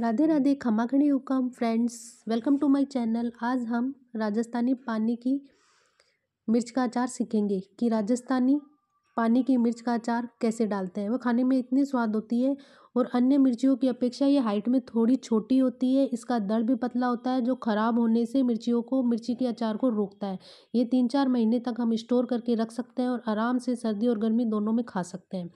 राधे राधे खमा खड़ी हुक्म friends welcome to my channel आज हम राजस्थानी पानी की मिर्च का अचार सीखेंगे कि राजस्थानी पानी की मिर्च का अचार कैसे डालते हैं वह खाने में इतनी स्वाद होती है और अन्य मिर्चियों की अपेक्षा ये हाइट में थोड़ी छोटी होती है इसका दर भी पतला होता है जो ख़राब होने से मिर्चियों को मिर्ची के अचार को रोकता है ये तीन चार महीने तक हम स्टोर करके रख सकते हैं और आराम से सर्दी और गर्मी दोनों में खा सकते हैं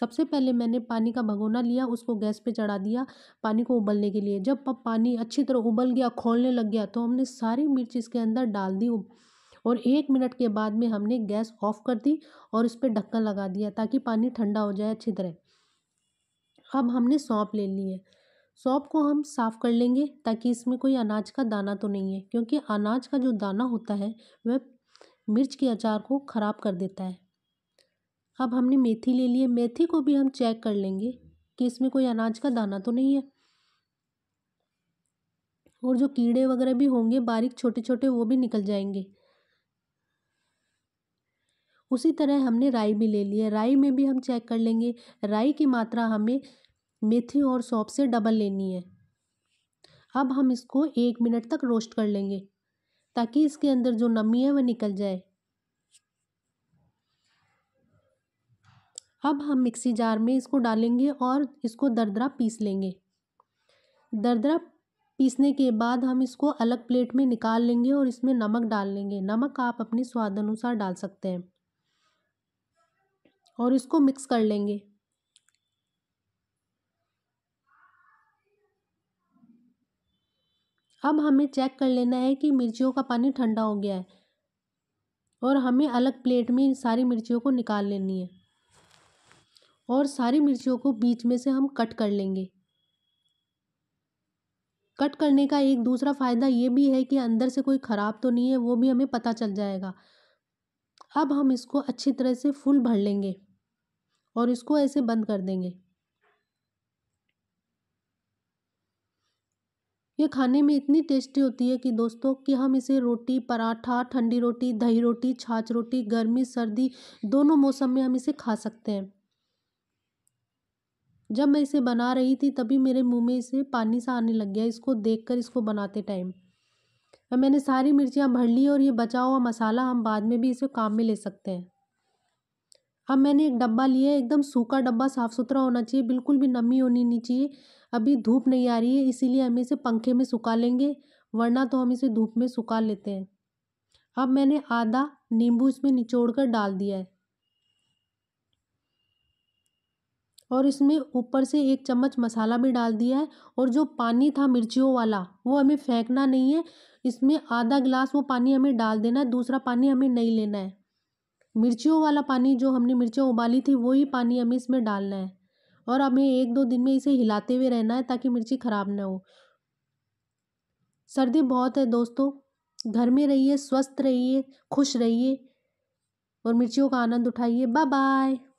सबसे पहले मैंने पानी का भगोना लिया उसको गैस पे चढ़ा दिया पानी को उबलने के लिए जब पानी अच्छी तरह उबल गया खोलने लग गया तो हमने सारी मिर्च इसके अंदर डाल दी और एक मिनट के बाद में हमने गैस ऑफ कर दी और इस पर ढक्कन लगा दिया ताकि पानी ठंडा हो जाए अच्छी तरह अब हमने सौंप ले ली है सौंप को हम साफ़ कर लेंगे ताकि इसमें कोई अनाज का दाना तो नहीं है क्योंकि अनाज का जो दाना होता है वह मिर्च के अचार को ख़राब कर देता है अब हमने मेथी ले लिए मेथी को भी हम चेक कर लेंगे कि इसमें कोई अनाज का दाना तो नहीं है और जो कीड़े वगैरह भी होंगे बारीक छोटे छोटे वो भी निकल जाएंगे उसी तरह हमने राई भी ले ली है राई में भी हम चेक कर लेंगे राई की मात्रा हमें मेथी और सौंप से डबल लेनी है अब हम इसको एक मिनट तक रोस्ट कर लेंगे ताकि इसके अंदर जो नमी है वह निकल जाए अब हम मिक्सी जार में इसको डालेंगे और इसको दरदरा पीस लेंगे दरदरा पीसने के बाद हम इसको अलग प्लेट में निकाल लेंगे और इसमें नमक डाल लेंगे नमक आप अपने स्वाद अनुसार डाल सकते हैं और इसको मिक्स कर लेंगे अब हमें चेक कर लेना है कि मिर्चियों का पानी ठंडा हो गया है और हमें अलग प्लेट में सारी मिर्चियों को निकाल लेनी है और सारी मिर्चियों को बीच में से हम कट कर लेंगे कट करने का एक दूसरा फ़ायदा ये भी है कि अंदर से कोई ख़राब तो नहीं है वो भी हमें पता चल जाएगा अब हम इसको अच्छी तरह से फुल भर लेंगे और इसको ऐसे बंद कर देंगे ये खाने में इतनी टेस्टी होती है कि दोस्तों कि हम इसे रोटी पराठा ठंडी रोटी दही रोटी छाछ रोटी गर्मी सर्दी दोनों मौसम में हम इसे खा सकते हैं जब मैं इसे बना रही थी तभी मेरे मुंह में से पानी सा आने लग गया इसको देखकर इसको बनाते टाइम और मैंने सारी मिर्चियाँ भर ली और ये बचा हुआ मसाला हम बाद में भी इसे काम में ले सकते हैं अब मैंने एक डब्बा लिया है एकदम सूखा डब्बा साफ़ सुथरा होना चाहिए बिल्कुल भी नमी होनी नहीं चाहिए अभी धूप नहीं आ रही है इसीलिए हम इसे पंखे में सुखा लेंगे वरना तो हम इसे धूप में सुखा लेते हैं अब मैंने आधा नींबू इसमें निचोड़ कर डाल दिया है और इसमें ऊपर से एक चम्मच मसाला भी डाल दिया है और जो पानी था मिर्चियों वाला वो हमें फेंकना नहीं है इसमें आधा गिलास वो पानी हमें डाल देना है दूसरा पानी हमें नहीं लेना है मिर्चियों वाला पानी जो हमने मिर्चियाँ उबाली थी वही पानी हमें इसमें डालना है और हमें एक दो दिन में इसे हिलाते हुए रहना है ताकि मिर्ची ख़राब ना हो सर्दी बहुत है दोस्तों घर में रहिए स्वस्थ रहिए खुश रहिए और मिर्चियों का आनंद उठाइए बाय बाय